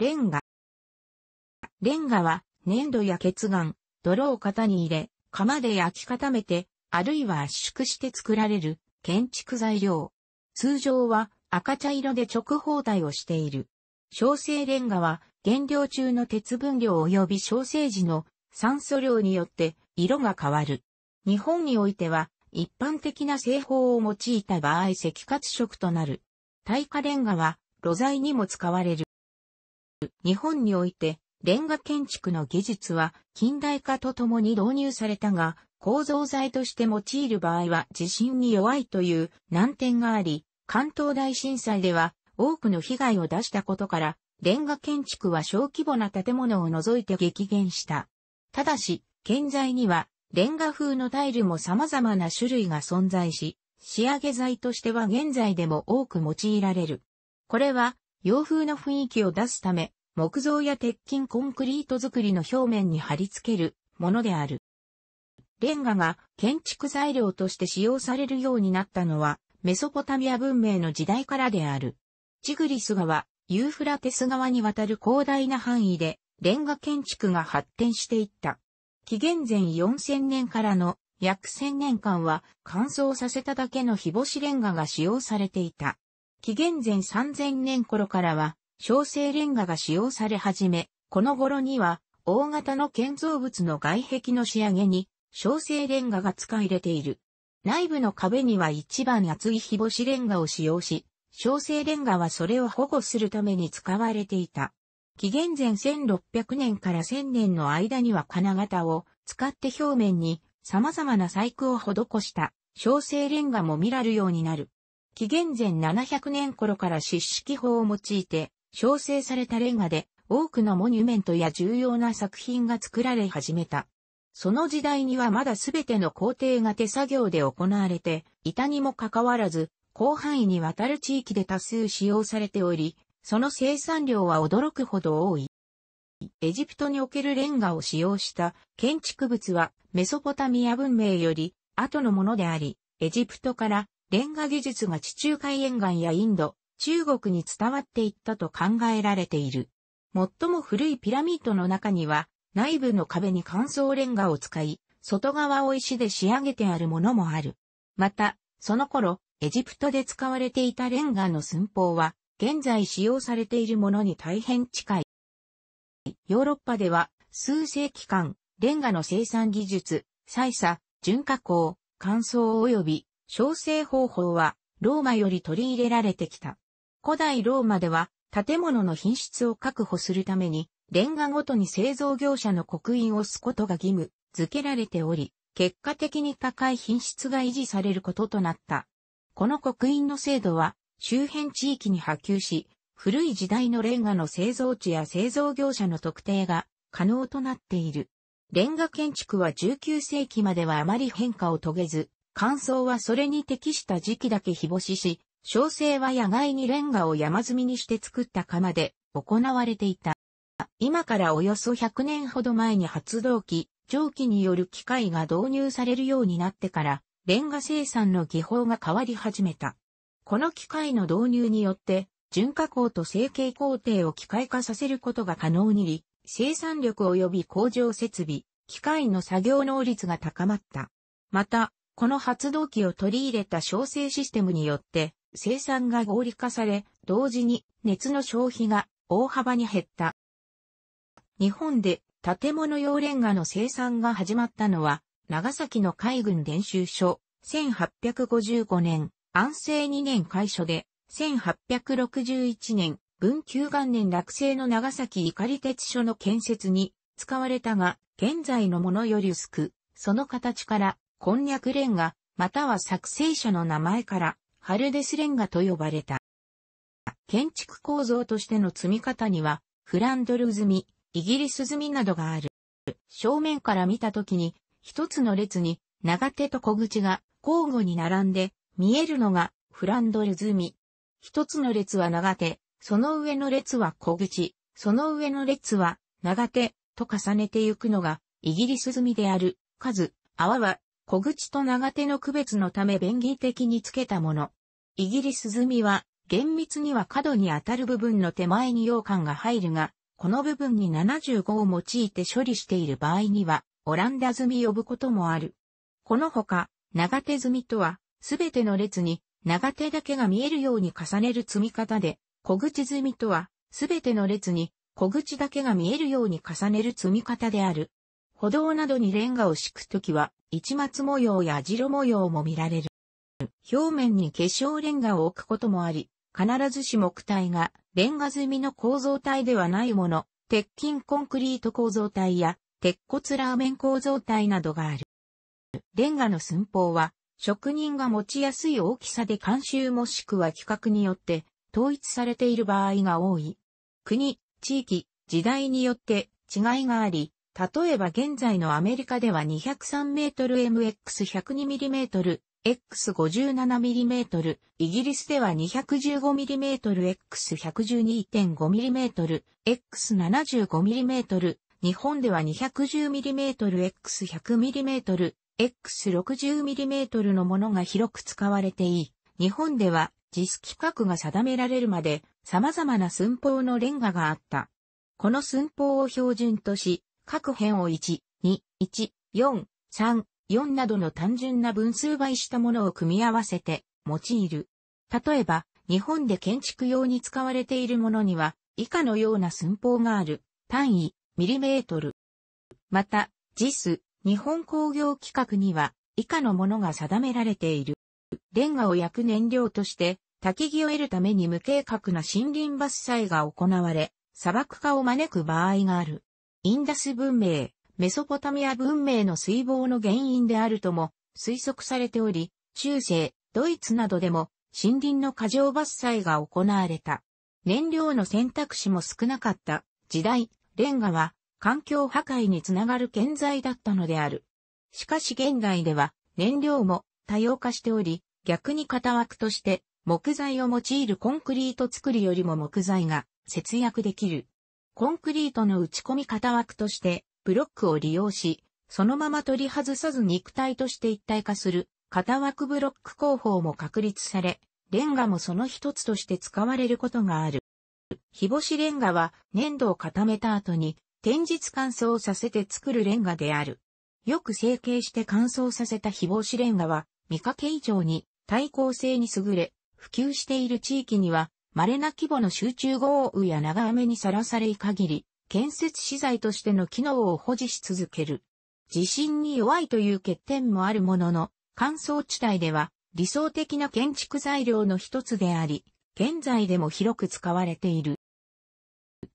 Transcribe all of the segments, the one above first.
レンガ。レンガは粘土や血岩、泥を型に入れ、釜で焼き固めて、あるいは圧縮して作られる建築材料。通常は赤茶色で直方体をしている。小生レンガは原料中の鉄分量及び小生時の酸素量によって色が変わる。日本においては一般的な製法を用いた場合赤褐色となる。耐火レンガは露材にも使われる。日本において、レンガ建築の技術は近代化とともに導入されたが、構造材として用いる場合は地震に弱いという難点があり、関東大震災では多くの被害を出したことから、レンガ建築は小規模な建物を除いて激減した。ただし、建材にはレンガ風のタイルも様々な種類が存在し、仕上げ材としては現在でも多く用いられる。これは洋風の雰囲気を出すため、木造や鉄筋コンクリート作りの表面に貼り付けるものである。レンガが建築材料として使用されるようになったのはメソポタミア文明の時代からである。ジグリス川、ユーフラテス川にわたる広大な範囲でレンガ建築が発展していった。紀元前4000年からの約1000年間は乾燥させただけの日干しレンガが使用されていた。紀元前3000年頃からは小生レンガが使用され始め、この頃には、大型の建造物の外壁の仕上げに、小生レンガが使い入れている。内部の壁には一番厚い日干しレンガを使用し、小生レンガはそれを保護するために使われていた。紀元前1600年から1000年の間には金型を使って表面に様々な細工を施した小生レンガも見られるようになる。紀元前700年頃から湿式法を用いて焼成されたレンガで多くのモニュメントや重要な作品が作られ始めた。その時代にはまだすべての工程が手作業で行われて、板にもかかわらず、広範囲にわたる地域で多数使用されており、その生産量は驚くほど多い。エジプトにおけるレンガを使用した建築物はメソポタミア文明より後のものであり、エジプトからレンガ技術が地中海沿岸やインド、中国に伝わっていったと考えられている。最も古いピラミッドの中には、内部の壁に乾燥レンガを使い、外側を石で仕上げてあるものもある。また、その頃、エジプトで使われていたレンガの寸法は、現在使用されているものに大変近い。ヨーロッパでは、数世紀間、レンガの生産技術、採査、純加工、乾燥及び、焼成方法は、ローマより取り入れられてきた。古代ローマでは建物の品質を確保するために、レンガごとに製造業者の刻印を押すことが義務付けられており、結果的に高い品質が維持されることとなった。この刻印の制度は周辺地域に波及し、古い時代のレンガの製造地や製造業者の特定が可能となっている。レンガ建築は19世紀まではあまり変化を遂げず、乾燥はそれに適した時期だけ日干しし、焼成は野外にレンガを山積みにして作った窯で行われていた。今からおよそ100年ほど前に発動機、蒸気による機械が導入されるようになってから、レンガ生産の技法が変わり始めた。この機械の導入によって、純加工と成形工程を機械化させることが可能にり、生産力及び工場設備、機械の作業能率が高まった。また、この発動機を取り入れた焼成システムによって、生産が合理化され、同時に熱の消費が大幅に減った。日本で建物用レンガの生産が始まったのは、長崎の海軍練習所、1855年、安政2年開所で、1861年、文久元年落成の長崎碇鉄所の建設に使われたが、現在のものより薄く、その形から、こんにゃくレンガ、または作成者の名前から、ハルデスレンガと呼ばれた。建築構造としての積み方には、フランドル積み、イギリス積みなどがある。正面から見たときに、一つの列に長手と小口が交互に並んで、見えるのがフランドル積み。一つの列は長手、その上の列は小口、その上の列は長手と重ねてゆくのがイギリス積みである。数、泡は小口と長手の区別のため便宜的につけたもの。イギリス済みは、厳密には角に当たる部分の手前に羊羹が入るが、この部分に75を用いて処理している場合には、オランダ済み呼ぶこともある。このほか、長手積みとは、すべての列に、長手だけが見えるように重ねる積み方で、小口積みとは、すべての列に、小口だけが見えるように重ねる積み方である。歩道などにレンガを敷くときは、市松模様やロ模様も見られる。表面に化粧レンガを置くこともあり、必ずし木体がレンガ済みの構造体ではないもの、鉄筋コンクリート構造体や鉄骨ラーメン構造体などがある。レンガの寸法は、職人が持ちやすい大きさで監修もしくは規格によって統一されている場合が多い。国、地域、時代によって違いがあり、例えば現在のアメリカでは 203mmX102mm、X57mm、イギリスでは 215mm、X112.5mm、X75mm、日本では 210mm、X100mm、X60mm のものが広く使われていい。日本では実 i 規格が定められるまで様々な寸法のレンガがあった。この寸法を標準とし、各辺を1、2、1、4、3、4などの単純な分数倍したものを組み合わせて用いる。例えば、日本で建築用に使われているものには、以下のような寸法がある。単位、ミリメートル。また、JIS、日本工業規格には、以下のものが定められている。レンガを焼く燃料として、焚き木を得るために無計画な森林伐採が行われ、砂漠化を招く場合がある。インダス文明、メソポタミア文明の水防の原因であるとも推測されており、中世、ドイツなどでも森林の過剰伐採が行われた。燃料の選択肢も少なかった時代、レンガは環境破壊につながる建材だったのである。しかし現代では燃料も多様化しており、逆に型枠として木材を用いるコンクリート作りよりも木材が節約できる。コンクリートの打ち込み型枠として、ブロックを利用し、そのまま取り外さず肉体として一体化する、型枠ブロック工法も確立され、レンガもその一つとして使われることがある。日干しレンガは粘土を固めた後に天日乾燥させて作るレンガである。よく成形して乾燥させた日干しレンガは見かけ以上に耐抗性に優れ、普及している地域には稀な規模の集中豪雨や長雨にさらされい限り、建設資材としての機能を保持し続ける。地震に弱いという欠点もあるものの、乾燥地帯では理想的な建築材料の一つであり、現在でも広く使われている。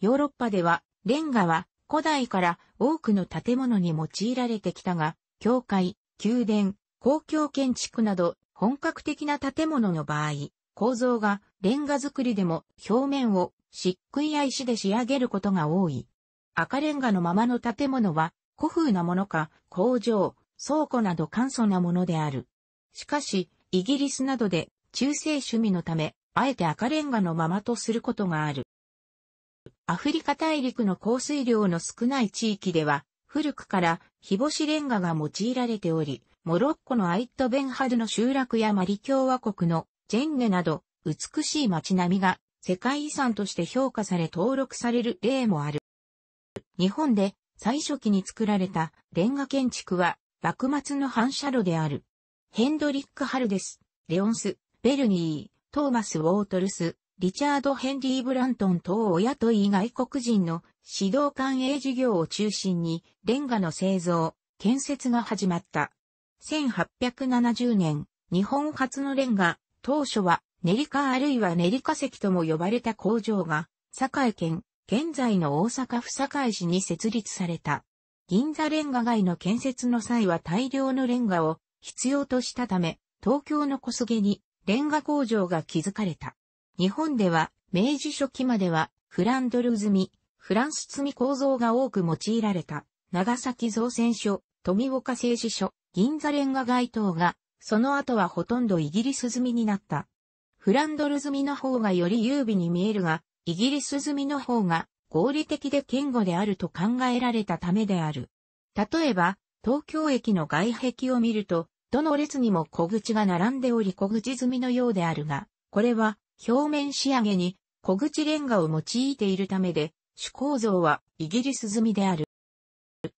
ヨーロッパでは、レンガは古代から多くの建物に用いられてきたが、教会、宮殿、公共建築など本格的な建物の場合、構造がレンガ造りでも表面を漆喰や石で仕上げることが多い。赤レンガのままの建物は古風なものか工場、倉庫など簡素なものである。しかし、イギリスなどで中世趣味のため、あえて赤レンガのままとすることがある。アフリカ大陸の降水量の少ない地域では、古くから日干しレンガが用いられており、モロッコのアイット・ベンハルの集落やマリ共和国のジェンネなど、美しい街並みが世界遺産として評価され登録される例もある。日本で最初期に作られたレンガ建築は幕末の反射炉である。ヘンドリック・ハルデス、レオンス、ベルニー、トーマス・ウォートルス、リチャード・ヘンリー・ブラントン等を雇い外国人の指導官営事業を中心にレンガの製造、建設が始まった。1870年、日本初のレンガ当初は、練りかあるいは練り化石とも呼ばれた工場が、堺県、現在の大阪府堺市に設立された。銀座レンガ街の建設の際は大量のレンガを必要としたため、東京の小菅にレンガ工場が築かれた。日本では明治初期まではフランドル積み、フランス積み構造が多く用いられた長崎造船所、富岡製紙所、銀座レンガ街等がその後はほとんどイギリス済みになった。フランドル済みの方がより優美に見えるが、イギリス済みの方が合理的で堅固であると考えられたためである。例えば、東京駅の外壁を見ると、どの列にも小口が並んでおり小口済みのようであるが、これは表面仕上げに小口レンガを用いているためで、主構造はイギリス済みである。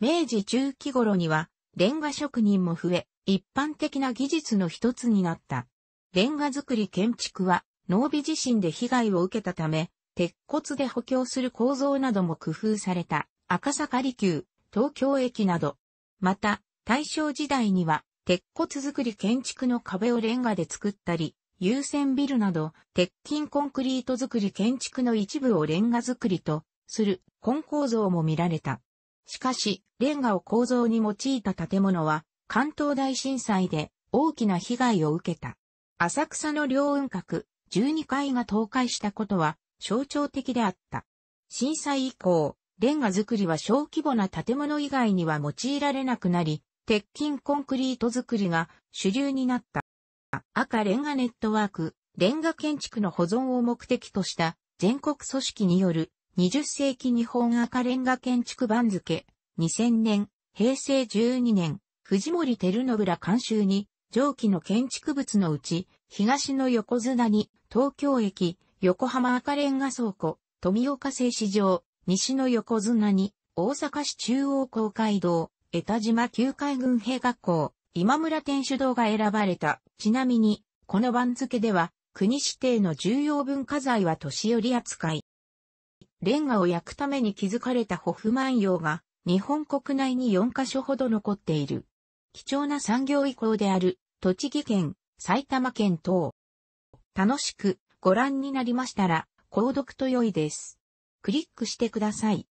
明治中期頃には、レンガ職人も増え、一般的な技術の一つになった。レンガ作り建築は、濃尾地震で被害を受けたため、鉄骨で補強する構造なども工夫された赤坂離宮、東京駅など。また、大正時代には、鉄骨作り建築の壁をレンガで作ったり、優先ビルなど、鉄筋コンクリート作り建築の一部をレンガ作りとする根構造も見られた。しかし、レンガを構造に用いた建物は、関東大震災で大きな被害を受けた。浅草の両雲閣12階が倒壊したことは象徴的であった。震災以降、レンガ作りは小規模な建物以外には用いられなくなり、鉄筋コンクリート作りが主流になった。赤レンガネットワーク、レンガ建築の保存を目的とした全国組織による20世紀日本赤レンガ建築番付2000年、平成12年、藤森照信ら監修に、上記の建築物のうち、東の横綱に、東京駅、横浜赤レンガ倉庫、富岡製糸場、西の横綱に、大阪市中央公会堂、江田島旧海軍兵学校、今村天主堂が選ばれた。ちなみに、この番付では、国指定の重要文化財は年寄り扱い。レンガを焼くために築かれたホフマン窯が、日本国内に4カ所ほど残っている。貴重な産業移行である、栃木県、埼玉県等。楽しくご覧になりましたら、購読と良いです。クリックしてください。